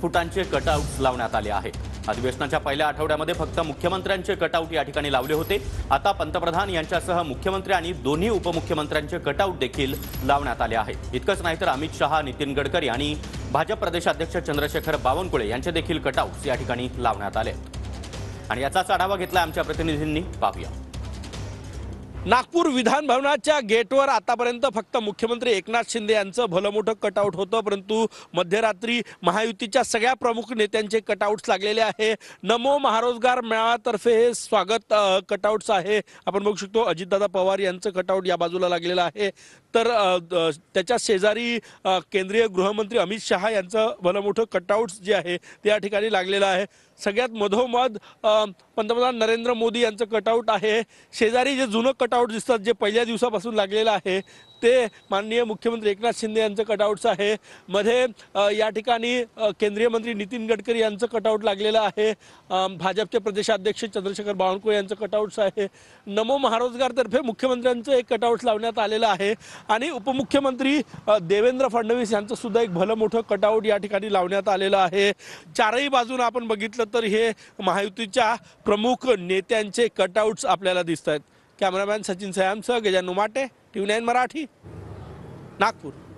फुटांचे cutout लावण्यात आले आहेत अधिवेशनाच्या पहिल्या आठवड्यामध्ये फक्त मुख्यमंत्र्यांचे कटआउट या ठिकाणी लावले होते आता पंतप्रधान यांच्यासह मुख्यमंत्री आणि दोन्ही उपमुख्यमंत्र्यांचे कटआउट देखील लावण्यात आले आहेत इतकंच नाही तर अमित शहा नितीन गडकरी आणि भाजप प्रदेशाध्यक्ष चंद्रशेखर बावनकुळे यांचे देखील कटआउट्स या ठिकाणी लावण्यात आले आणि याचाच आढावा घेतला आमच्या प्रतिनिधींनी पाहूया नागपूर विधानभवनाच्या गेटवर आतापर्यंत फक्त मुख्यमंत्री एकनाथ शिंदे यांचं भलं मोठं कटआउट होतं परंतु मध्यरात्री महायुतीच्या सगळ्या प्रमुख नेत्यांचे कटआउट्स लागलेले आहे नमो महारोजगार मेळाव्यातर्फे हे स्वागत कटआउट्स आहे आपण बघू शकतो अजितदादा पवार यांचं कटआउट या बाजूला लागलेलं आहे तर त्याच्या शेजारी केंद्रीय गृहमंत्री अमित शहा यांचं भलं मोठं कटआउट्स जे आहे ते या ठिकाणी लागलेलं आहे सगळ्यात मधोमध पंतप्रधान नरेंद्र मोदी यांचं कटआउट आहे शेजारी जे जुनं कट कटआउट दिसतात जे पहिल्या दिवसापासून लागलेलं आहे ते माननीय मुख्यमंत्री एकनाथ शिंदे यांचं कटआउट्स आहे मध्ये या ठिकाणी केंद्रीय मंत्री नितीन गडकरी यांचं कटआउट लागलेलं आहे भाजपचे प्रदेशाध्यक्ष चंद्रशेखर बावनकुळे यांचं कटआउट्स आहे नमो महारोजगारतर्फे मुख्यमंत्र्यांचं एक कटआउट लावण्यात आलेलं आहे आणि उपमुख्यमंत्री देवेंद्र फडणवीस यांचं सुद्धा एक भलं मोठं कटआउट या ठिकाणी लावण्यात आलेलं आहे चारही बाजून आपण बघितलं तर हे महायुतीच्या प्रमुख नेत्यांचे कटआउट्स आपल्याला दिसत आहेत कॅमेरामॅन सचिन सयामसह गजानू माटे टीव्ही नाईन मराठी नागपूर